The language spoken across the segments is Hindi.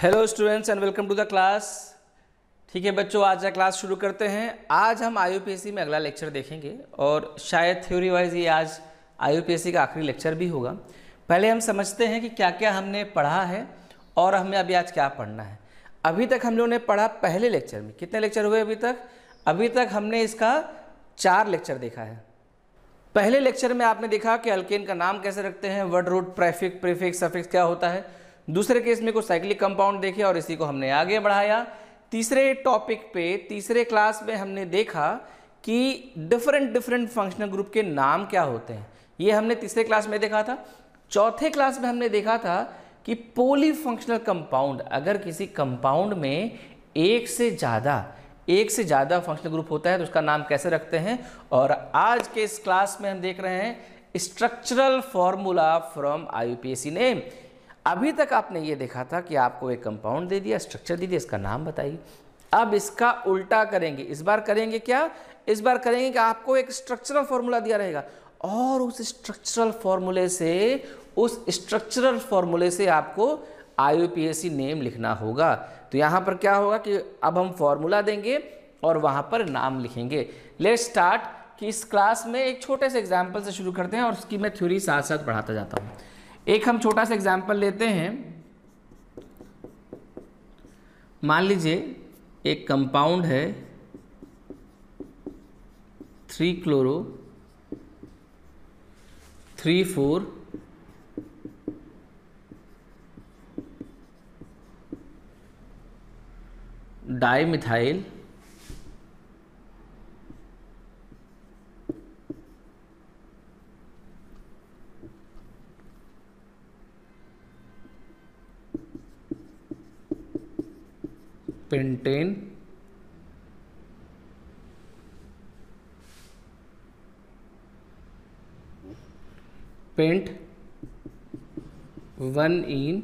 hello students and welcome to the class ठीक है बच्चों आज का क्लास शुरू करते हैं आज हम आई में अगला लेक्चर देखेंगे और शायद थ्योरी वाइज ये आज आई का आखिरी लेक्चर भी होगा पहले हम समझते हैं कि क्या क्या हमने पढ़ा है और हमें अभी आज क्या पढ़ना है अभी तक हम लोगों ने पढ़ा पहले लेक्चर में कितने लेक्चर हुए अभी तक अभी तक हमने इसका चार लेक्चर देखा है पहले लेक्चर में आपने देखा कि अल्केन का नाम कैसे रखते हैं word root prefix prefix suffix क्या होता है दूसरे केस में को साइक्लिक कंपाउंड देखे और इसी को हमने आगे बढ़ाया तीसरे टॉपिक पे तीसरे क्लास में हमने देखा कि डिफरेंट डिफरेंट फंक्शनल ग्रुप के नाम क्या होते हैं ये हमने तीसरे क्लास में देखा था चौथे क्लास में हमने देखा था कि पोली फंक्शनल कंपाउंड अगर किसी कंपाउंड में एक से ज़्यादा एक से ज़्यादा फंक्शनल ग्रुप होता है तो उसका नाम कैसे रखते हैं और आज के इस क्लास में हम देख रहे हैं structural formula from I name अभी तक आपने ये देखा था कि आपको एक कंपाउंड दे दिया स्ट्रक्चर दे दिया इसका नाम बताइए अब इसका उल्टा करेंगे इस बार करेंगे क्या इस बार करेंगे कि आपको एक स्ट्रक्चरल फॉर्मूला दिया रहेगा और उस स्ट्रक्चरल फॉर्मूले से उस स्ट्रक्चरल फॉर्मूले से आपको आई नेम लिखना होगा तो यहाँ पर क्या होगा कि अब हम फॉर्मूला देंगे और वहाँ पर नाम लिखेंगे लेट स्टार्ट कि इस क्लास में एक छोटे से एग्जाम्पल से शुरू करते हैं और उसकी मैं थ्योरी साथ साथ पढ़ाता जाता हूँ एक हम छोटा सा एग्जाम्पल लेते हैं मान लीजिए एक कंपाउंड है three chloro three four di methyl pentene pent one ene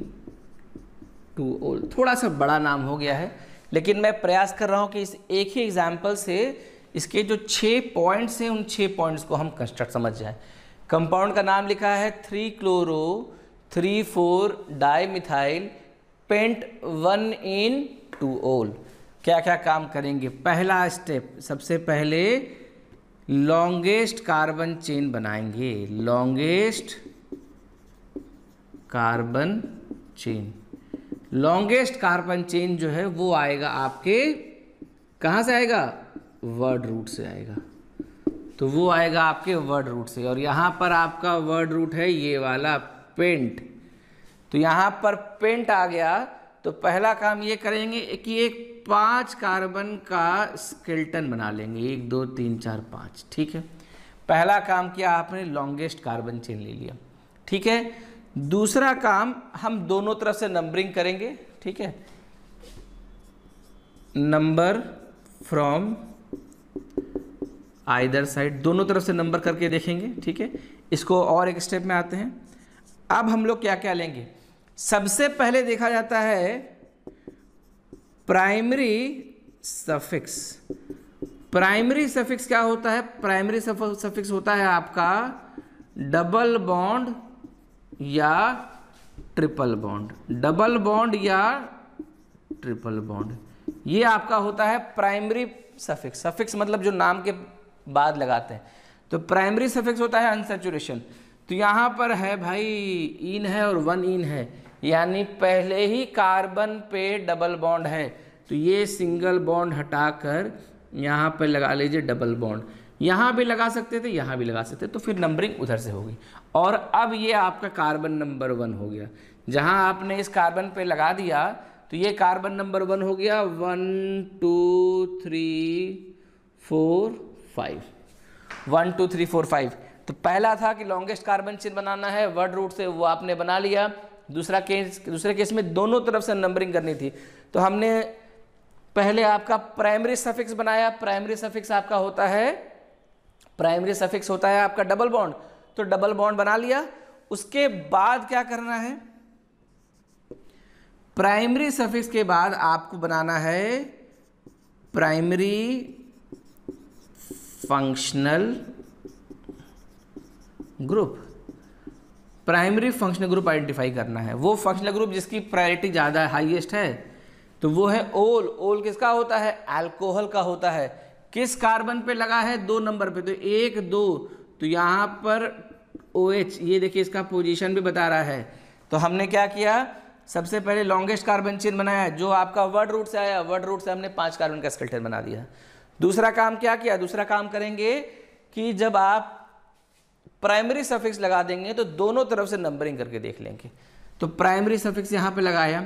two ol थोड़ा सा बड़ा नाम हो गया है लेकिन मैं प्रयास कर रहा हूँ कि इस एक ही एग्जाम्पल से इसके जो छः पॉइंट्स हैं उन छः पॉइंट्स को हम कंस्ट्रक्ट समझ जाए कंपाउंड का नाम लिखा है three chloro three four di methyl pent one ene two ol क्या क्या काम करेंगे पहला स्टेप सबसे पहले लॉन्गेस्ट कार्बन चेन बनाएंगे longest carbon chain longest carbon chain जो है वो आएगा आपके कहाँ से आएगा वर्ड रूट से आएगा तो वो आएगा आपके वर्ड रूट से और यहाँ पर आपका वर्ड रूट है ये वाला पेंट तो यहाँ पर पेंट आ गया तो पहला काम ये करेंगे कि एक पांच कार्बन का स्केल्टन बना लेंगे एक दो तीन चार पाँच ठीक है पहला काम किया आपने लॉन्गेस्ट कार्बन चेन ले लिया ठीक है दूसरा काम हम दोनों तरफ से नंबरिंग करेंगे ठीक है नंबर फ्रॉम आइदर साइड दोनों तरफ से नंबर करके देखेंगे ठीक है इसको और एक स्टेप में आते हैं अब हम लोग क्या क्या लेंगे सबसे पहले देखा जाता है प्राइमरी सफिक्स प्राइमरी सफिक्स क्या होता है प्राइमरी सफिक्स होता है आपका डबल बॉन्ड या ट्रिपल बॉन्ड डबल बॉन्ड या ट्रिपल बॉन्ड ये आपका होता है प्राइमरी सफिक्स सफिक्स मतलब जो नाम के बाद लगाते हैं तो प्राइमरी सफिक्स होता है अनसेचुरेशन तो यहां पर है भाई इन है और वन इन है यानी पहले ही कार्बन पे डबल बॉन्ड है तो ये सिंगल बॉन्ड हटाकर यहाँ पर लगा लीजिए डबल बॉन्ड यहाँ भी लगा सकते थे यहाँ भी लगा सकते तो फिर नंबरिंग उधर से होगी और अब ये आपका कार्बन नंबर वन हो गया जहाँ आपने इस कार्बन पे लगा दिया तो ये कार्बन नंबर वन हो गया one two three four five one two three four five तो पहला था कि लॉन्गेस्ट कार्बन चेन बनाना है वर्ड रूट से वो आपने बना लिया दूसरा केस दूसरे केस में दोनों तरफ से नंबरिंग करनी थी तो हमने पहले आपका प्राइमरी सफिक्स बनाया प्राइमरी सफिक्स आपका होता है प्राइमरी सफिक्स होता है आपका डबल बॉन्ड तो डबल बॉन्ड बना लिया उसके बाद क्या करना है प्राइमरी सफिक्स के बाद आपको बनाना है primary functional group primary functional group identify करना है वो फंक्शनल ग्रुप जिसकी प्रायोरिटी ज़्यादा हाईएस्ट है तो वो है ओल ओल किसका होता है अल्कोहल का होता है किस कार्बन पे लगा है दो नंबर पे तो एक दो तो यहाँ पर ओ OH, ये देखिए इसका पोजीशन भी बता रहा है तो हमने क्या किया सबसे पहले लॉन्गेस्ट कार्बन चेन बनाया जो आपका वर्ड रूट से आया वर्ड रूट से हमने पांच कार्बन का स्केल्टन बना दिया दूसरा काम क्या किया दूसरा काम करेंगे कि जब आप प्राइमरी सफिक्स लगा देंगे तो दोनों तरफ से नंबरिंग करके देख लेंगे तो प्राइमरी सफिक्स यहाँ पे लगाया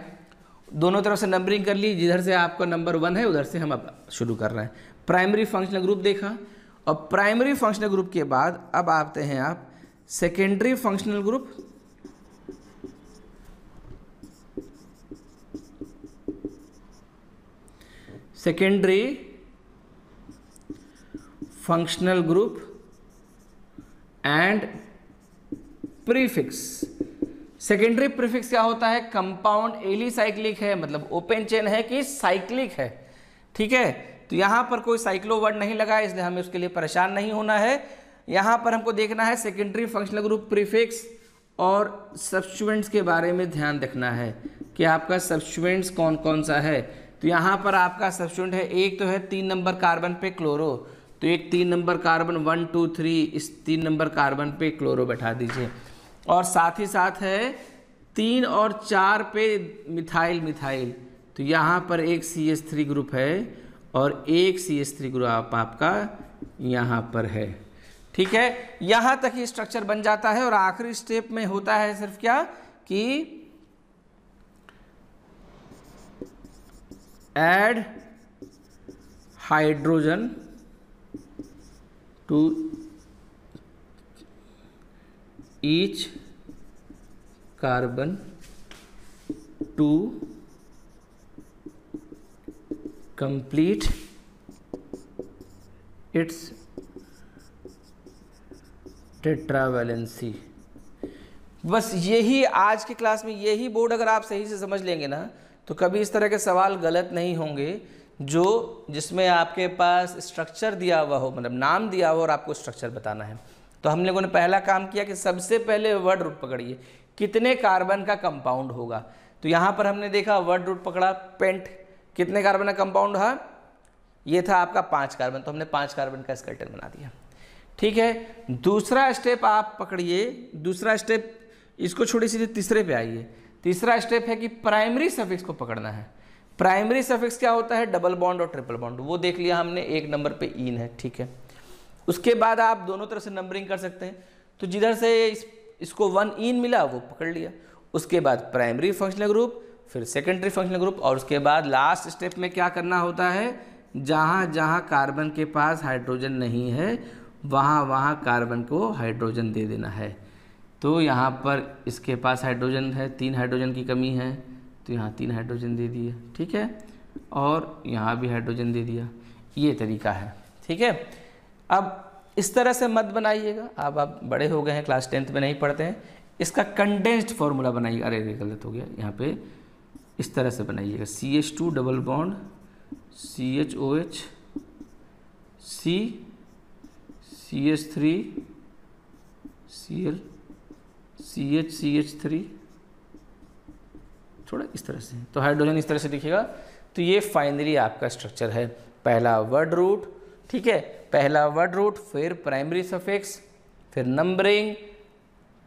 दोनों तरफ से नंबरिंग कर ली जिधर से आपका नंबर वन है उधर से हम अब शुरू कर रहे हैं प्राइमरी फंक्शनल ग्रुप देखा और प्राइमरी फंक्शनल ग्रुप के बाद अब आते हैं आप secondary functional group secondary functional group and prefix secondary prefix क्या होता है कंपाउंड साइक्लिक है मतलब ओपन चेन है कि साइक्लिक है ठीक है तो यहां पर कोई साइक्लो वर्ड नहीं लगा है इसलिए हमें उसके लिए परेशान नहीं होना है यहां पर हमको देखना है सेकेंडरी फंक्शनल ग्रुप प्रीफिक्स और सब्सटूडेंट्स के बारे में ध्यान रखना है कि आपका सब्सटूडेंट्स कौन कौन सा है तो यहां पर आपका सब्सटूडेंट है एक तो है तीन नंबर कार्बन पे क्लोरो तो एक तीन नंबर कार्बन वन टू थ्री इस तीन नंबर कार्बन पे क्लोरो बैठा दीजिए और साथ ही साथ है तीन और चार पे मिथाइल मिथाइल तो यहाँ पर एक सी एस थ्री ग्रुप है और एक सी एस थ्री ग्रुप आपका यहाँ पर है ठीक है यहाँ तक ही स्ट्रक्चर बन जाता है और आखिरी स्टेप में होता है सिर्फ क्या कि add hydrogen to carbon to complete its its tetravalency बस यही आज की क्लास में यही बोर्ड अगर आप सही से समझ लेंगे ना तो कभी इस तरह के सवाल गलत नहीं होंगे जो जिसमें आपके पास स्ट्रक्चर दिया हुआ हो मतलब नाम दिया हो और आपको स्ट्रक्चर बताना है तो हम लोगों ने पहला काम किया कि सबसे पहले वर्ड रूट पकड़िए कितने कार्बन का कंपाउंड होगा तो यहाँ पर हमने देखा वर्ड रूट पकड़ा पेंट कितने कार्बन का कंपाउंड है ये था आपका पाँच कार्बन तो हमने पाँच कार्बन का स्केल्टन बना दिया ठीक है दूसरा स्टेप आप पकड़िए दूसरा स्टेप इसको छोड़ी सीधे तीसरे पे आइए तीसरा स्टेप है कि प्राइमरी सफिक्स को पकड़ना है प्राइमरी सफिक्स क्या होता है डबल बॉन्ड और ट्रिपल बॉन्ड वो देख लिया हमने एक नंबर पे इन है ठीक है उसके बाद आप दोनों तरफ से नंबरिंग कर सकते हैं तो जिधर से इस, इसको वन इन मिला वो पकड़ लिया उसके बाद प्राइमरी फंक्शनल ग्रुप फिर सेकेंडरी फंक्शनल ग्रुप और उसके बाद लास्ट स्टेप में क्या करना होता है जहाँ जहाँ कार्बन के पास हाइड्रोजन नहीं है वहाँ वहाँ कार्बन को हाइड्रोजन दे देना है तो यहाँ पर इसके पास हाइड्रोजन है तीन हाइड्रोजन की कमी है तो यहाँ तीन हाइड्रोजन दे दिए ठीक है और यहाँ भी हाइड्रोजन दे दिया ये तरीका है ठीक है अब इस तरह से मत बनाइएगा अब आप बड़े हो गए हैं क्लास टेंथ में नहीं पढ़ते हैं इसका कंडेंस्ड फॉर्मूला बनाइए अरे अरे गलत हो गया यहाँ पे इस तरह से बनाइएगा C H two double bond C H O H C C H three C L C H C H three थोड़ा इस तरह से तो हाइड्रोजन इस तरह से दिखेगा तो ये फाइनली आपका स्ट्रक्चर है पहला वर्ड रूट ठीक है पहला वर्ड रूट फिर प्राइमरी सफिक्स फिर numbering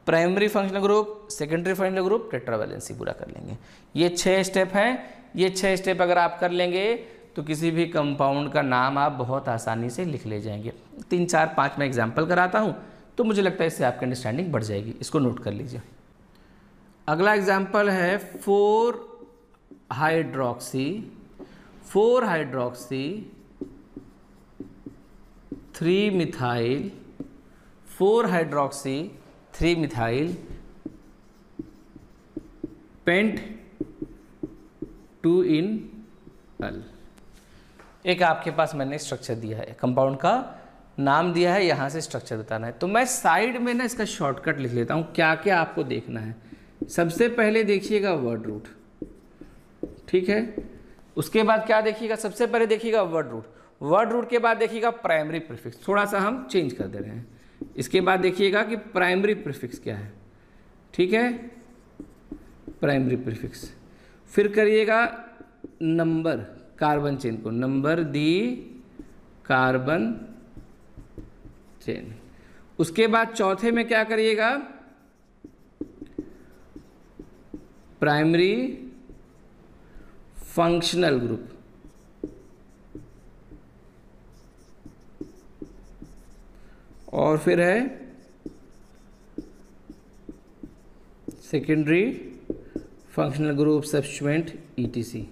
primary functional group secondary functional group tetravalency पूरा कर लेंगे ये छः स्टेप हैं ये छः स्टेप अगर आप कर लेंगे तो किसी भी कंपाउंड का नाम आप बहुत आसानी से लिख ले जाएंगे तीन चार पाँच मैं एग्जाम्पल कराता हूँ तो मुझे लगता है इससे आपकी अंडरस्टैंडिंग बढ़ जाएगी इसको नोट कर लीजिए अगला एग्जाम्पल है four hydroxy four hydroxy three methyl four hydroxy three methyl pent two ene al एक आपके पास मैंने स्ट्रक्चर दिया है कंपाउंड का नाम दिया है यहाँ से स्ट्रक्चर बताना है तो मैं साइड में ना इसका शॉर्टकट लिख लेता हूँ क्या क्या आपको देखना है सबसे पहले देखिएगा वर्ड रूट ठीक है उसके बाद क्या देखिएगा सबसे पहले देखिएगा वर्ड रूट वर्ड रूट के बाद देखिएगा प्राइमरी प्रीफिक्स थोड़ा सा हम चेंज कर दे रहे हैं इसके बाद देखिएगा कि प्राइमरी प्रीफिक्स क्या है ठीक है प्राइमरी प्रीफिक्स फिर करिएगा नंबर कार्बन चेन को नंबर दी कार्बन चेन उसके बाद चौथे में क्या करिएगा प्राइमरी फंक्शनल ग्रुप और फिर है secondary functional group substituent etc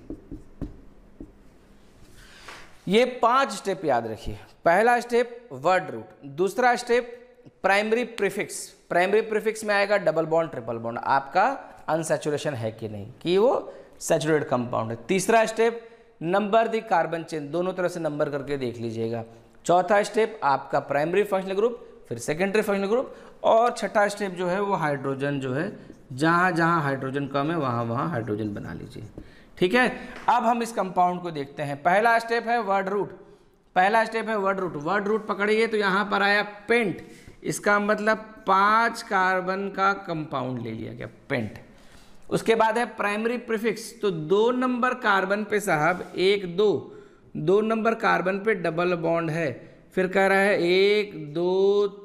ये पांच स्टेप याद रखिए पहला स्टेप वर्ड रूट दूसरा step primary prefix primary prefix में आएगा डबल बॉन्ड ट्रिपल बॉन्ड आपका अनसेचुरेशन है कि नहीं कि वो सेचुरेट कंपाउंड है तीसरा step number the carbon chain दोनों तरफ से नंबर करके देख लीजिएगा चौथा स्टेप आपका प्राइमरी फंक्शनल ग्रुप फिर सेकेंडरी फंक्शनल ग्रुप और छठा स्टेप जो है वो हाइड्रोजन जो है जहाँ जहाँ हाइड्रोजन कम है वहाँ वहाँ हाइड्रोजन बना लीजिए ठीक है अब हम इस कंपाउंड को देखते हैं पहला स्टेप है वर्ड रूट पहला स्टेप है वर्ड रूट वर्ड रूट पकड़िए तो यहाँ पर आया पेंट इसका मतलब पाँच कार्बन का कंपाउंड ले लिया गया पेंट उसके बाद है प्राइमरी प्रिफिक्स तो दो नंबर कार्बन पे साहब एक दो दो नंबर कार्बन पे डबल बॉन्ड है फिर कह रहा है एक दो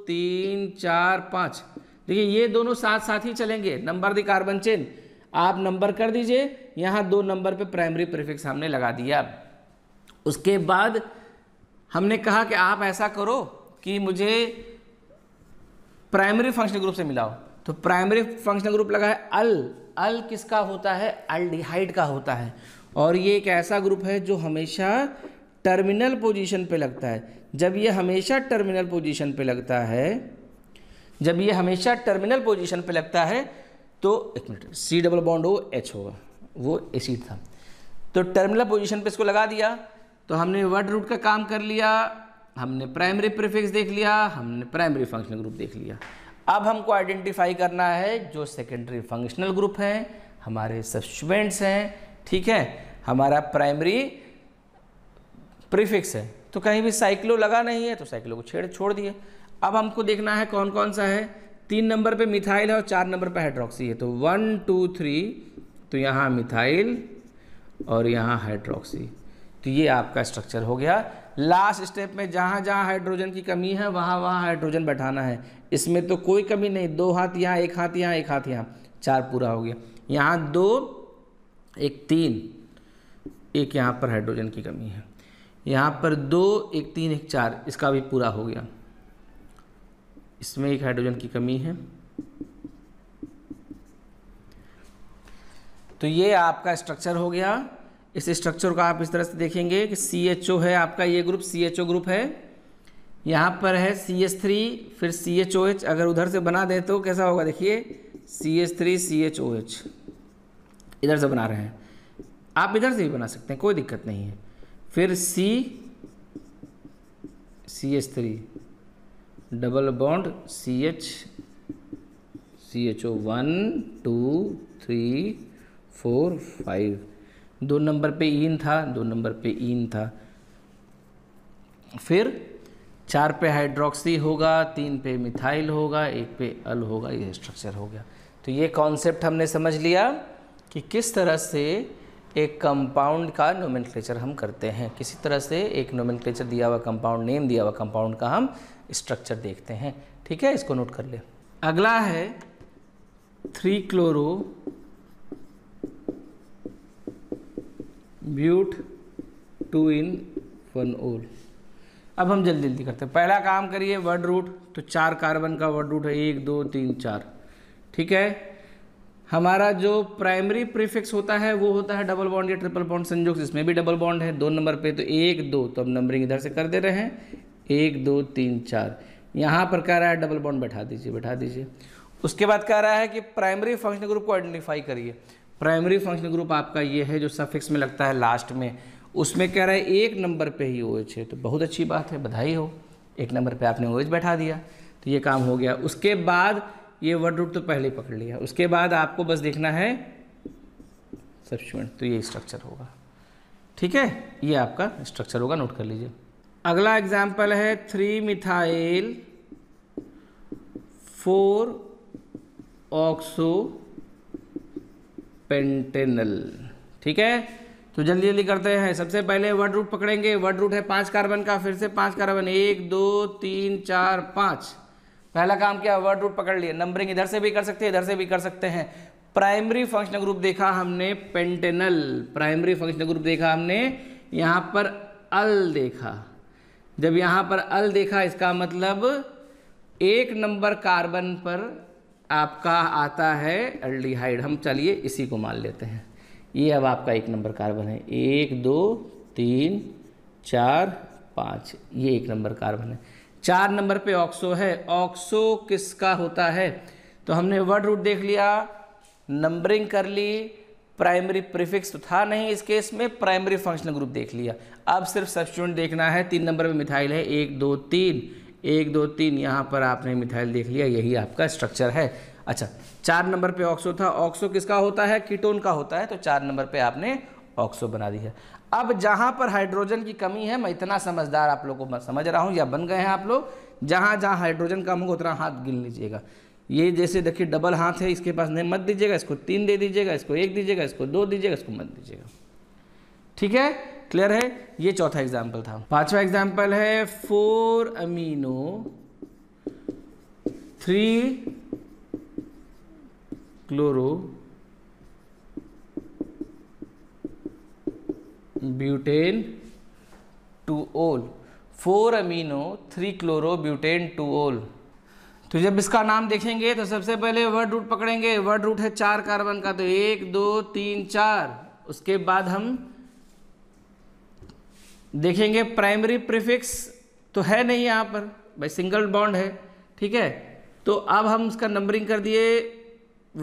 तीन चार पाँच देखिए ये दोनों साथ साथ ही चलेंगे नंबर दी कार्बन चेन आप नंबर कर दीजिए यहाँ दो नंबर पे प्राइमरी प्रीफिक्स हमने लगा दिया उसके बाद हमने कहा कि आप ऐसा करो कि मुझे प्राइमरी फंक्शनल ग्रुप से मिलाओ तो प्राइमरी फंक्शनल ग्रुप लगा है अल अल किसका होता है अल्डिहाइड का होता है और ये एक ऐसा ग्रुप है जो हमेशा टर्मिनल पोजीशन पे लगता है जब ये हमेशा टर्मिनल पोजीशन पे लगता है जब ये हमेशा टर्मिनल पोजीशन पे लगता है तो एक minute C double bond O H होगा वो एसिड था तो टर्मिनल पोजीशन पे इसको लगा दिया तो हमने वर्ड रूट का काम कर लिया हमने प्राइमरी प्रीफिक्स देख लिया हमने प्राइमरी फंक्शनल ग्रुप देख लिया अब हमको आइडेंटिफाई करना है जो सेकेंडरी फंक्शनल ग्रुप हैं हमारे सब्सटूडेंट्स हैं ठीक है हमारा प्राइमरी प्रीफिक्स है तो कहीं भी साइक्लो लगा नहीं है तो साइक्लो को छेड़ छोड़ दिए अब हमको देखना है कौन कौन सा है तीन नंबर पे मिथाइल है और चार नंबर पे हाइड्रोक्सी है तो वन टू थ्री तो यहाँ मिथाइल और यहाँ हाइड्रोक्सी तो ये आपका स्ट्रक्चर हो गया लास्ट स्टेप में जहाँ जहाँ हाइड्रोजन की कमी है वहाँ वहाँ हाइड्रोजन बैठाना है इसमें तो कोई कमी नहीं दो हाथ यहाँ एक हाथ यहाँ एक हाथ यहाँ चार पूरा हो गया यहाँ दो एक तीन एक यहाँ पर हाइड्रोजन की कमी है यहाँ पर दो एक तीन एक चार इसका भी पूरा हो गया इसमें एक हाइड्रोजन की कमी है तो ये आपका स्ट्रक्चर हो गया इस स्ट्रक्चर को आप इस तरह से देखेंगे कि सी एच ओ है आपका ये group C H O group है यहाँ पर है सी एस थ्री फिर सी एच ओ एच अगर उधर से बना दें तो कैसा होगा देखिए C S three C H O H इधर से बना रहे हैं आप इधर से भी बना सकते हैं कोई दिक्कत नहीं है फिर C C S three double bond C H C H O one two three four five दो नंबर पे इन था दो नंबर पे इन था फिर चार पे हाइड्रोक्सी होगा तीन पे मिथाइल होगा एक पे अल होगा ये स्ट्रक्चर हो गया तो ये कॉन्सेप्ट हमने समझ लिया कि किस तरह से एक कंपाउंड का नोमेन हम करते हैं किसी तरह से एक नोमेन दिया हुआ कंपाउंड नेम दिया हुआ कंपाउंड का हम स्ट्रक्चर देखते हैं ठीक है इसको नोट कर ले अगला है three chloro but two ene one ol अब हम जल्दी जल्दी करते हैं पहला काम करिए वर्ड रूट तो चार कार्बन का वर्ड रूट है एक दो तीन चार ठीक है हमारा जो प्राइमरी प्रीफिक्स होता है वो होता है डबल बॉन्ड या ट्रिपल बॉन्ड संजोक्स इसमें भी डबल बॉन्ड है दो नंबर पे तो एक दो तो हम नंबरिंग इधर से कर दे रहे हैं एक दो तीन चार यहाँ पर कह रहा है डबल बॉन्ड बैठा दीजिए बैठा दीजिए उसके बाद कह रहा है कि प्राइमरी फंक्शनल ग्रुप को आइडेंटिफाई करिए प्राइमरी फंक्शनल ग्रुप आपका ये है जो सफिक्स में लगता है लास्ट में उसमें कह रहा है एक नंबर पे ही ओएच है तो बहुत अच्छी बात है बधाई हो एक नंबर पे आपने ओएच बैठा दिया तो ये काम हो गया उसके बाद ये वर्ड रूट तो पहले पकड़ लिया उसके बाद आपको बस देखना है सब्सिमेंट तो ये स्ट्रक्चर होगा ठीक है ये आपका स्ट्रक्चर होगा नोट कर लीजिए अगला एग्जाम्पल है three methyl four oxo pentanal ठीक है तो जल्दी जल्दी करते हैं सबसे पहले वर्ड रूट पकड़ेंगे वर्ड रूट है पांच कार्बन का फिर से पांच कार्बन एक दो तीन चार पांच पहला काम किया वर्ड रूट पकड़ लिए नंबरिंग इधर से भी कर सकते हैं इधर से भी कर सकते हैं प्राइमरी फंक्शनल ग्रुप देखा हमने पेंटेनल प्राइमरी फंक्शनल ग्रुप देखा हमने यहाँ पर अल देखा जब यहाँ पर अल देखा इसका मतलब एक नंबर कार्बन पर आपका आता है अल्डिहाइड हम चलिए इसी को मान लेते हैं ये अब आपका एक नंबर कार्बन है एक दो तीन चार पाँच ये एक नंबर कार्बन है चार नंबर पे ऑक्सो है ऑक्सो किसका होता है तो हमने वर्ड रूट देख लिया नंबरिंग कर ली प्राइमरी प्रीफिक्स तो था नहीं इस केस में प्राइमरी फंक्शनल ग्रुप देख लिया अब सिर्फ सब्सटूडेंट देखना है तीन नंबर पे मिथाइल है एक दो तीन एक दो तीन यहाँ पर आपने मिथाइल देख लिया यही आपका स्ट्रक्चर है अच्छा चार नंबर पे ऑक्सो था ऑक्सो किसका होता है कीटोन का होता है तो चार नंबर पे आपने ऑक्सो बना दी है अब जहाँ पर हाइड्रोजन की कमी है मैं इतना समझदार आप लोगों को समझ रहा हूँ या बन गए हैं आप लोग जहाँ जहाँ हाइड्रोजन कम होगा उतना हाथ गिन लीजिएगा ये जैसे देखिए डबल हाथ है इसके पास नहीं मत दीजिएगा इसको तीन दे दीजिएगा इसको एक दीजिएगा इसको दो दीजिएगा इसको मत दीजिएगा ठीक है क्लियर है ये चौथा एग्जाम्पल था पांचवा एग्जाम्पल है four amino three chloro butane two ol four amino three chloro butane two ol तो जब इसका नाम देखेंगे तो सबसे पहले वर्ड रूट पकड़ेंगे वर्ड रूट है चार कार्बन का तो एक दो तीन चार उसके बाद हम देखेंगे प्राइमरी प्रीफिक्स तो है नहीं यहाँ पर भाई सिंगल बॉन्ड है ठीक है तो अब हम उसका नंबरिंग कर दिए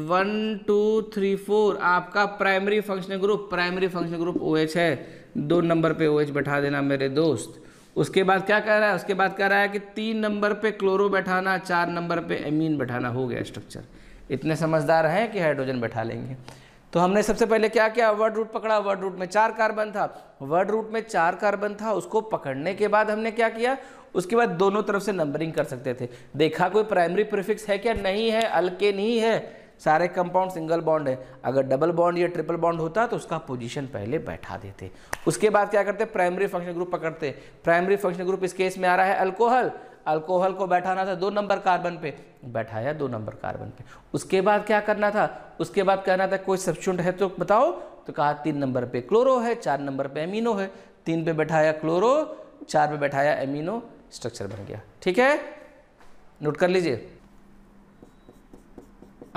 वन टू थ्री फोर आपका primary functional group primary functional group O H है दो नंबर पे ओ एच बैठा देना मेरे दोस्त उसके बाद क्या कह रहा है उसके बाद कह रहा है कि तीन नंबर पे क्लोरो बैठाना चार नंबर पे एमीन बैठाना हो गया स्ट्रक्चर इतने समझदार हैं कि हाइड्रोजन बैठा लेंगे तो हमने सबसे पहले क्या किया वर्ड रूट पकड़ा वर्ड रूट में चार कार्बन था वर्ड रूट में चार कार्बन था उसको पकड़ने के बाद हमने क्या किया उसके बाद दोनों तरफ से नंबरिंग कर सकते थे देखा कोई प्राइमरी प्रिफिक्स है क्या नहीं है अल्केन नहीं है सारे कंपाउंड सिंगल बॉन्ड है अगर डबल बॉन्ड या ट्रिपल बॉन्ड होता तो उसका पोजीशन पहले बैठा देते उसके बाद क्या करते प्राइमरी फंक्शन ग्रुप पकड़ते प्राइमरी फंक्शन ग्रुप इस केस में आ रहा है अल्कोहल अल्कोहल को बैठाना था दो नंबर कार्बन पे बैठाया दो नंबर कार्बन पे उसके बाद क्या करना था उसके बाद कहना था कोई सब्सटेंट है तो बताओ तो कहा तीन नंबर पे क्लोरो है चार नंबर पे एमिनो है तीन पे बैठाया क्लोरो चार पे बैठाया एमिनो स्ट्रक्चर बन गया ठीक है नोट कर लीजिए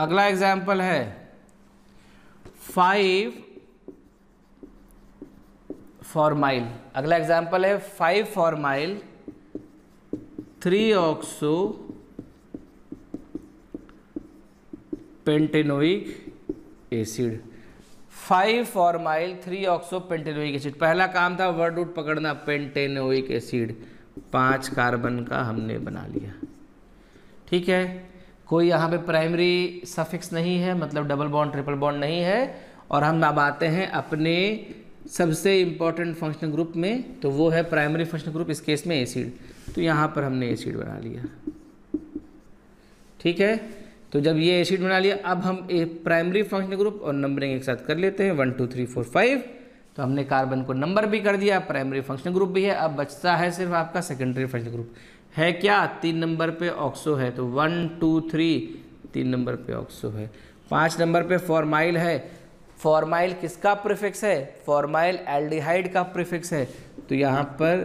अगला एग्जाम्पल है फाइव फॉर माइल अगला एग्जाम्पल है five formyl three oxo pentanoic acid five formyl three oxo pentanoic acid पहला काम था वर्ड उड पकड़ना पेंटेनोइक एसिड पांच कार्बन का हमने बना लिया ठीक है कोई यहाँ पे प्राइमरी सफिक्स नहीं है मतलब डबल बॉन्ड ट्रिपल बॉन्ड नहीं है और हम अब आते हैं अपने सबसे इम्पॉर्टेंट फंक्शनल ग्रुप में तो वो है प्राइमरी फंक्शनल ग्रुप इस केस में एसिड तो यहाँ पर हमने एसिड बना लिया ठीक है तो जब ये एसिड बना लिया अब हम एक प्राइमरी फंक्शनल ग्रुप और नंबरिंग एक साथ कर लेते हैं one two three four five तो हमने कार्बन को नंबर भी कर दिया प्राइमरी फंक्शनल ग्रुप भी है अब बचता है सिर्फ आपका सेकेंडरी फंक्शनल ग्रुप है क्या तीन नंबर पे ऑक्सो है तो वन टू थ्री तीन नंबर पे ऑक्सो है पाँच नंबर पे फॉर्माइल है फॉर्माइल किसका प्रिफिक्स है फॉर्माइल एल्डिहाइड का प्रिफिक्स है तो यहाँ पर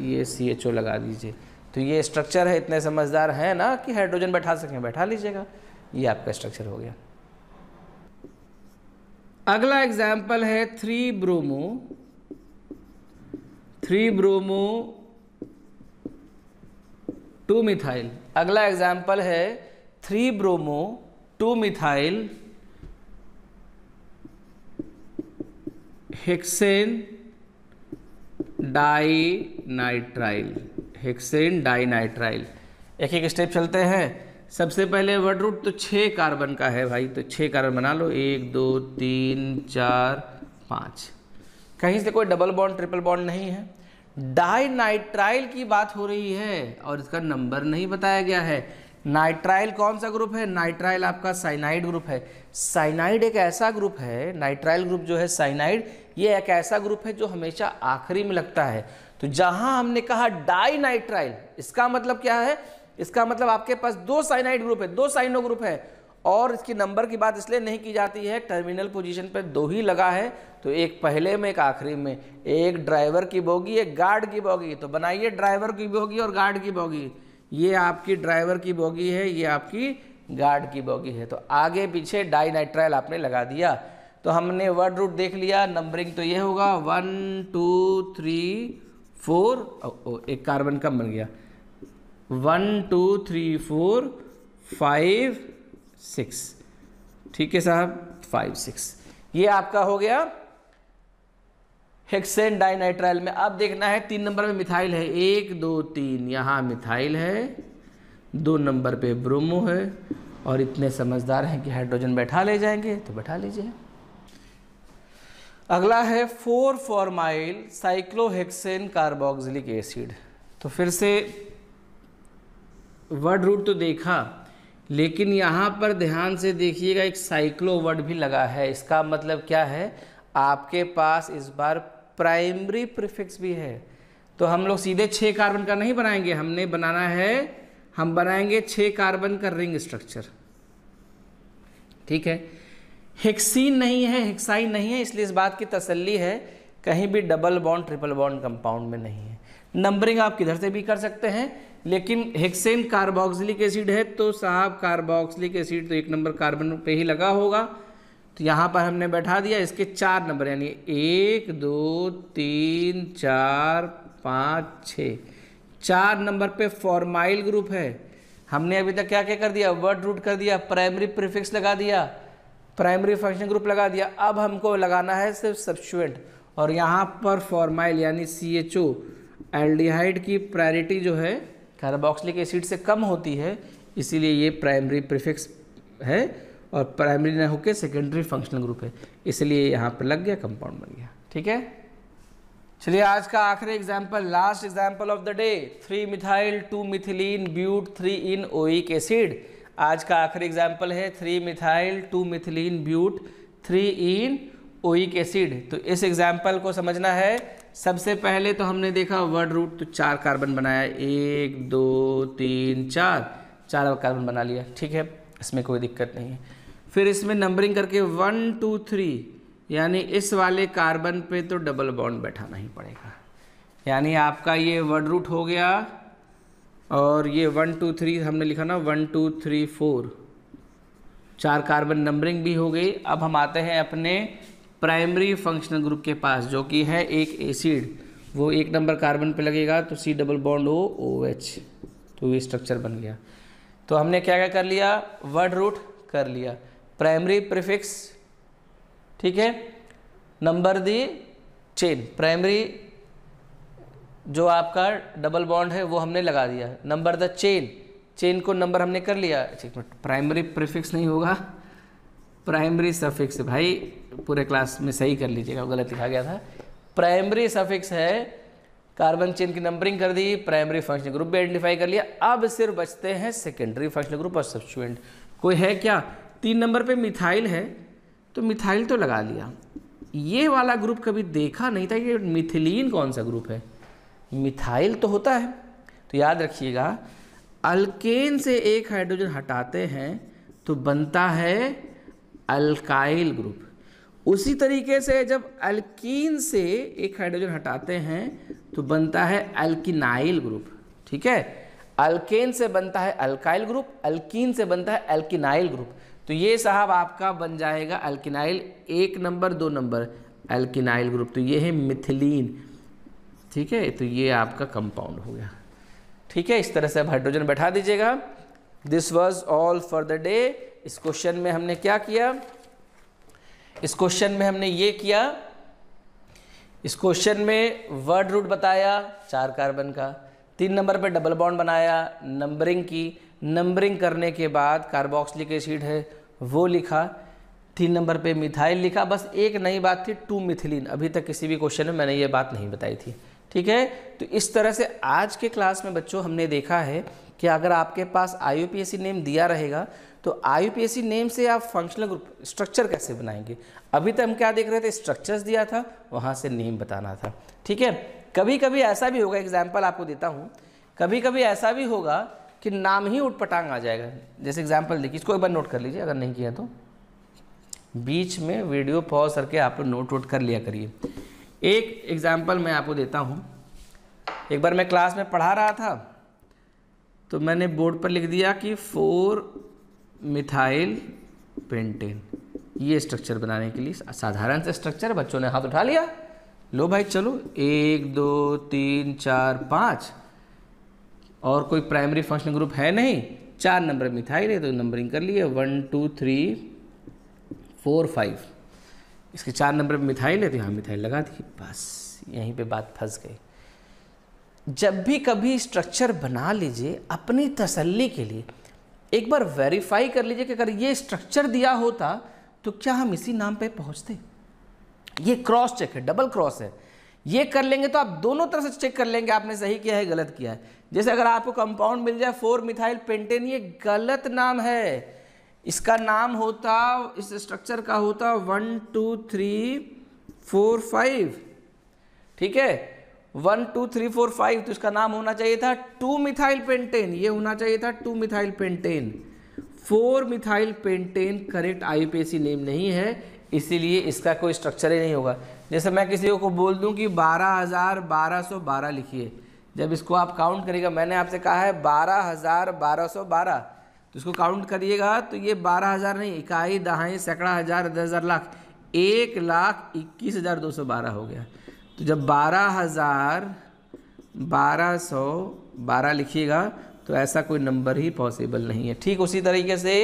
ये सी एच ओ लगा दीजिए तो ये स्ट्रक्चर है इतने समझदार हैं ना कि हाइड्रोजन बैठा सकें बैठा लीजिएगा ये आपका स्ट्रक्चर हो गया अगला एग्जाम्पल है three bromo three bromo two methyl अगला एग्जाम्पल है three bromo two methyl hexane dinitrile hexane dinitrile एक एक स्टेप चलते हैं सबसे पहले वर्ड रूट तो छः कार्बन का है भाई तो छः कार्बन बना लो एक दो तीन चार पाँच कहीं से कोई डबल बॉन्ड ट्रिपल बॉन्ड नहीं है डाइनाइट्राइल की बात हो रही है और इसका नंबर नहीं बताया गया है नाइट्राइल कौन सा ग्रुप है नाइट्राइल आपका साइनाइड ग्रुप है साइनाइड एक ऐसा ग्रुप है नाइट्राइल ग्रुप जो है साइनाइड ये एक ऐसा ग्रुप है जो हमेशा आखिरी में लगता है तो जहां हमने कहा डाई नाइट्राइल इसका मतलब क्या है इसका मतलब आपके पास दो साइनाइड ग्रुप है दो साइनो ग्रुप है और इसकी नंबर की बात इसलिए नहीं की जाती है टर्मिनल पोजीशन पर दो ही लगा है तो एक पहले में एक आखिरी में एक ड्राइवर की बोगी एक गार्ड की बोगी तो बनाइए ड्राइवर की बोगी और गार्ड की बोगी ये आपकी ड्राइवर की बोगी है ये आपकी गार्ड की बोगी है तो आगे पीछे डाई नाइट्राइल आपने लगा दिया तो हमने वर्ड रूट देख लिया नंबरिंग तो ये होगा वन टू थ्री फोर ओ, ओ, एक कार्बन कम बन गया one two three four five six ठीक है साहब फाइव सिक्स ये आपका हो गया हेक्सेन डाइनाइट्राइल में अब देखना है तीन नंबर में मिथाइल है एक दो तीन यहाँ मिथाइल है दो नंबर पे ब्रोमो है और इतने समझदार हैं कि हाइड्रोजन बैठा ले जाएंगे तो बैठा लीजिए अगला है four formyl cyclohexane carboxylic acid तो फिर से वर्ड रूट तो देखा लेकिन यहाँ पर ध्यान से देखिएगा एक साइक्लो वर्ड भी लगा है इसका मतलब क्या है आपके पास इस बार प्राइमरी प्रिफिक्स भी है तो हम लोग सीधे छः कार्बन का नहीं बनाएंगे हमने बनाना है हम बनाएंगे छः कार्बन का रिंग स्ट्रक्चर ठीक है हेक्सीन नहीं है हेक्साइन नहीं है इसलिए इस बात की तसल्ली है कहीं भी double bond triple bond compound में नहीं है नंबरिंग आप किधर से भी कर सकते हैं लेकिन हेक्सेन कार्बोक्सिलिक एसिड है तो साहब कार्बोक्सिलिक एसिड तो एक नंबर कार्बन पे ही लगा होगा तो यहाँ पर हमने बैठा दिया इसके चार नंबर यानी एक दो तीन चार पाँच छ चार नंबर पे फॉर्माइल ग्रुप है हमने अभी तक क्या क्या कर दिया वर्ड रूट कर दिया प्राइमरी प्रीफिक्स लगा दिया प्राइमरी फंक्शन ग्रुप लगा दिया अब हमको लगाना है सिर्फ सब्सुएंट और यहाँ पर फॉर्माइल यानी सी एच ओ एल्डिहाइड की प्रायोरिटी जो है कार्बोक्सिलिक एसिड से कम होती है इसीलिए ये प्राइमरी प्रीफिक्स है और प्राइमरी ना होके सेकेंडरी फंक्शनल ग्रुप है इसलिए यहाँ पर लग गया कंपाउंड बन गया ठीक है चलिए आज का आखिरी example last example of the day three methyl two methylene but three en oic acid आज का आखिरी एग्जाम्पल है three methyl two methylene but three en oic acid तो इस एग्जाम्पल को समझना है सबसे पहले तो हमने देखा वर्ड रूट तो चार कार्बन बनाया एक दो तीन चार चार कार्बन बना लिया ठीक है इसमें कोई दिक्कत नहीं है फिर इसमें नंबरिंग करके वन टू थ्री यानी इस वाले कार्बन पे तो डबल बॉन्ड बैठाना ही पड़ेगा यानी आपका ये वर्ड रूट हो गया और ये वन टू थ्री हमने लिखा ना वन टू थ्री फोर चार कार्बन नंबरिंग भी हो गई अब हम आते हैं अपने प्राइमरी फंक्शनल ग्रुप के पास जो कि है एक एसिड वो एक नंबर कार्बन पे लगेगा तो C double bond O O H तो ये स्ट्रक्चर बन गया तो हमने क्या क्या कर लिया वर्ड रूट कर लिया प्राइमरी प्रीफिक्स ठीक है नंबर दी चेन प्राइमरी जो आपका डबल बॉन्ड है वो हमने लगा दिया नंबर द चेन चेन को नंबर हमने कर लिया अच्छा, एक मिनट प्राइमरी प्रीफिक्स नहीं होगा प्राइमरी सफिक्स भाई पूरे क्लास में सही कर लीजिएगा गलत लिखा गया था प्राइमरी सफिक्स है कार्बन चेन की नंबरिंग कर दी प्राइमरी फंक्शनल ग्रुप भी आइडेंटिफाई कर लिया अब सिर्फ बचते हैं सेकेंडरी फंक्शनल ग्रुप और सब्सटूएंट कोई है क्या तीन नंबर पे मिथाइल है तो मिथाइल तो लगा लिया ये वाला ग्रुप कभी देखा नहीं था कि मिथिलीन कौन सा ग्रुप है मिथाइल तो होता है तो याद रखिएगा अल्केन से एक हाइड्रोजन हटाते हैं तो बनता है अल्काइल ग्रुप उसी तरीके से जब अल्कीन से एक हाइड्रोजन हटाते हैं तो बनता है अल्किनाइल ग्रुप ठीक है अल्केन से बनता है अल्काइल ग्रुप अल्कीन से बनता है अल्किनाइल ग्रुप तो ये साहब आपका बन जाएगा अल्किनाइल एक नंबर दो नंबर अल्किनाइल ग्रुप तो ये है मिथिलीन ठीक है तो ये आपका कंपाउंड हो गया ठीक है इस तरह से आप हाइड्रोजन बैठा दीजिएगा this was all for the day इस क्वेश्चन में हमने क्या किया इस क्वेश्चन में हमने ये किया इस क्वेश्चन में वर्ड रूट बताया चार कार्बन का तीन नंबर पे डबल बॉन्ड बनाया नंबरिंग की नंबरिंग करने के बाद कार्बोक्सिलिक एसिड है वो लिखा तीन नंबर पे मिथाइल लिखा बस एक नई बात थी टू मिथिलिन अभी तक किसी भी क्वेश्चन में मैंने ये बात नहीं बताई थी ठीक है तो इस तरह से आज के क्लास में बच्चों हमने देखा है कि अगर आपके पास आई नेम दिया रहेगा तो आई नेम से आप फंक्शनल ग्रुप स्ट्रक्चर कैसे बनाएंगे अभी तक हम क्या देख रहे थे स्ट्रक्चर्स दिया था वहाँ से नेम बताना था ठीक है कभी कभी ऐसा भी होगा एग्जाम्पल आपको देता हूँ कभी कभी ऐसा भी होगा कि नाम ही उठपटांग आ जाएगा जैसे एग्जाम्पल देखिए इसको एक बार नोट कर लीजिए अगर नहीं किया तो बीच में वीडियो पॉज करके आप लोग नोट वोट कर लिया करिए एक एग्जाम्पल मैं आपको देता हूँ एक बार मैं क्लास में पढ़ा रहा था तो मैंने बोर्ड पर लिख दिया कि फोर मिथाइल पेंटेन ये स्ट्रक्चर बनाने के लिए साधारण से स्ट्रक्चर बच्चों ने हाथ उठा लिया लो भाई चलो एक दो तीन चार पाँच और कोई प्राइमरी फंक्शनल ग्रुप है नहीं चार नंबर मिथाइल है तो नंबरिंग कर लिए one two three four five इसके चार नंबर मिथाइल है तो यहाँ मिथाइल लगा दी बस यहीं पे बात फंस गई जब भी कभी स्ट्रक्चर बना लीजिए अपनी तसल्ली के लिए एक बार वेरीफाई कर लीजिए कि अगर ये स्ट्रक्चर दिया होता तो क्या हम इसी नाम पे पहुंचते ये क्रॉस चेक है डबल क्रॉस है ये कर लेंगे तो आप दोनों तरह से चेक कर लेंगे आपने सही किया है गलत किया है जैसे अगर आपको कंपाउंड मिल जाए फोर मिथाइल पेंटेन ये गलत नाम है इसका नाम होता इस स्ट्रक्चर का होता one two three four five ठीक है one two three four five तो इसका नाम होना चाहिए था टू मिथाइल पेंटेन ये होना चाहिए था two methyl pentane four methyl pentane correct I name नहीं है इसीलिए इसका कोई स्ट्रक्चर ही नहीं होगा जैसे मैं किसी को बोल दूं कि बारह हज़ार बारह सौ बारह लिखिए जब इसको आप काउंट करिएगा मैंने आपसे कहा है बारह हज़ार बारह सौ बारह तो इसको काउंट करिएगा तो ये बारह हज़ार नहीं इकाई दहाई सैकड़ा हज़ार दस हज़ार लाख एक लाख इक्कीस हज़ार दो सौ बारह हो गया तो जब बारह हज़ार बारह सौ बारह लिखिएगा तो ऐसा कोई नंबर ही पॉसिबल नहीं है ठीक उसी तरीके से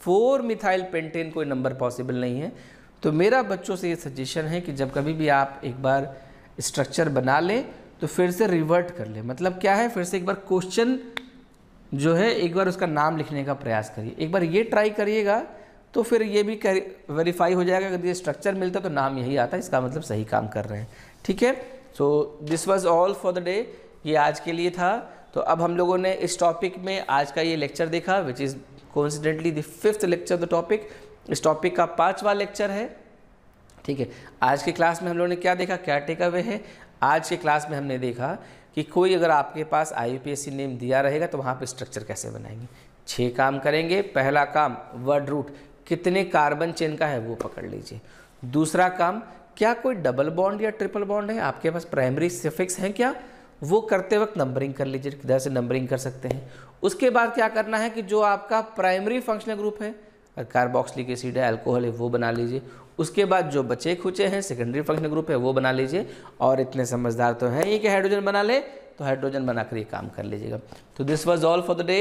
फोर मिथाइल पेंटेन कोई नंबर पॉसिबल नहीं है तो मेरा बच्चों से ये सजेशन है कि जब कभी भी आप एक बार स्ट्रक्चर बना लें तो फिर से रिवर्ट कर लें मतलब क्या है फिर से एक बार क्वेश्चन जो है एक बार उसका नाम लिखने का प्रयास करिए एक बार ये ट्राई करिएगा तो फिर ये भी वेरीफाई हो जाएगा अगर ये स्ट्रक्चर मिलता तो नाम यही आता है इसका मतलब सही काम कर रहे हैं ठीक है so this was all for the day ये आज के लिए था तो अब हम लोगों ने इस टॉपिक में आज का ये लेक्चर देखा which is coincidentally the fifth lecture the topic इस टॉपिक का पाँचवा लेक्चर है ठीक है आज की क्लास में हम लोगों ने क्या देखा क्या टेक अवे है आज के क्लास में हमने देखा कि कोई अगर आपके पास आई नेम दिया रहेगा तो वहाँ पर स्ट्रक्चर कैसे बनाएंगे छः काम करेंगे पहला काम वर्ड रूट कितने कार्बन चेन का है वो पकड़ लीजिए दूसरा काम क्या कोई डबल बॉन्ड या ट्रिपल बॉन्ड है आपके पास प्राइमरी सिफिक्स हैं क्या वो करते वक्त नंबरिंग कर लीजिए किधर से नंबरिंग कर सकते हैं उसके बाद क्या करना है कि जो आपका प्राइमरी फंक्शनल ग्रुप है कार्बोक्सलिक एसिड है अल्कोहल है वो बना लीजिए उसके बाद जो बचे खुचे हैं सेकेंडरी फंक्शनल ग्रुप है वो बना लीजिए और इतने समझदार तो हैं ये कि हाइड्रोजन बना ले तो हाइड्रोजन बनाकर ये काम कर लीजिएगा तो this was all for the day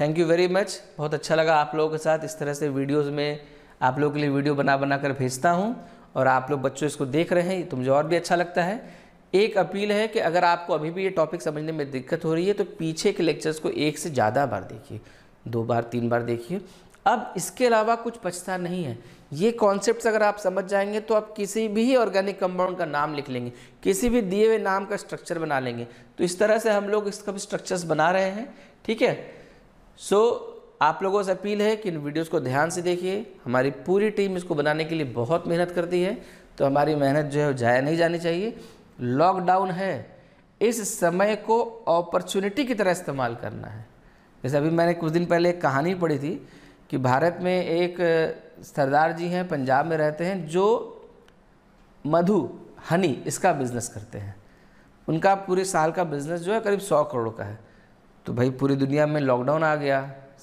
thank you very much बहुत अच्छा लगा आप लोगों के साथ इस तरह से वीडियोज़ में आप लोगों के लिए वीडियो बना बना कर भेजता हूँ और आप लोग बच्चों इसको देख रहे हैं तो मुझे और भी अच्छा लगता है एक अपील है कि अगर आपको अभी भी ये टॉपिक समझने में दिक्कत हो रही है तो पीछे के लेक्चर्स को एक से ज़्यादा बार देखिए दो बार तीन बार देखिए अब इसके अलावा कुछ पछता नहीं है ये कॉन्सेप्ट अगर आप समझ जाएंगे तो आप किसी भी ऑर्गेनिक कंपाउंड का नाम लिख लेंगे किसी भी दिए हुए नाम का स्ट्रक्चर बना लेंगे तो इस तरह से हम लोग इसका भी स्ट्रक्चर्स बना रहे हैं ठीक है सो so, आप लोगों से अपील है कि इन वीडियोस को ध्यान से देखिए हमारी पूरी टीम इसको बनाने के लिए बहुत मेहनत करती है तो हमारी मेहनत जो है जाया नहीं जानी चाहिए लॉकडाउन है इस समय को अपॉर्चुनिटी की तरह इस्तेमाल करना है जैसे अभी मैंने कुछ दिन पहले एक कहानी पढ़ी थी कि भारत में एक सरदार जी हैं पंजाब में रहते हैं जो मधु हनी इसका बिज़नेस करते हैं उनका पूरे साल का बिज़नेस जो है करीब सौ करोड़ का है तो भाई पूरी दुनिया में लॉकडाउन आ गया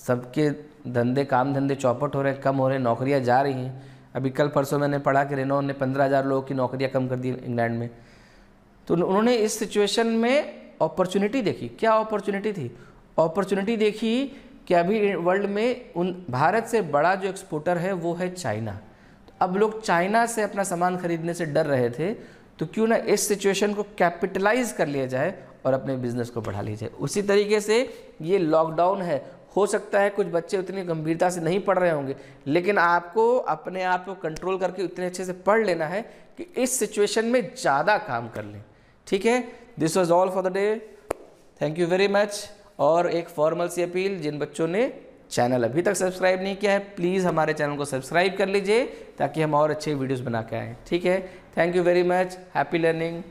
सबके धंधे काम धंधे चौपट हो रहे हैं कम हो रहे हैं नौकरियाँ जा रही हैं अभी कल परसों मैंने पढ़ा कि रेनो ने पंद्रह हज़ार लोगों की नौकरियाँ कम कर दी इंग्लैंड में तो उन्होंने इस सिचुएशन में अपॉर्चुनिटी देखी क्या अपॉर्चुनिटी थी अपॉर्चुनिटी देखी कि अभी वर्ल्ड में उन भारत से बड़ा जो एक्सपोर्टर है वो है चाइना तो अब लोग चाइना से अपना सामान खरीदने से डर रहे थे तो क्यों ना इस सिचुएशन को कैपिटलाइज कर लिया जाए और अपने बिजनेस को बढ़ा लीजिए जाए उसी तरीके से ये लॉकडाउन है हो सकता है कुछ बच्चे उतनी गंभीरता से नहीं पढ़ रहे होंगे लेकिन आपको अपने आप को कंट्रोल करके उतने अच्छे से पढ़ लेना है कि इस सिचुएशन में ज़्यादा काम कर लें ठीक है this was all for the day thank you very much और एक फॉर्मल सी अपील जिन बच्चों ने चैनल अभी तक सब्सक्राइब नहीं किया है प्लीज़ हमारे चैनल को सब्सक्राइब कर लीजिए ताकि हम और अच्छे वीडियोस बना के आएँ ठीक है thank you very much happy learning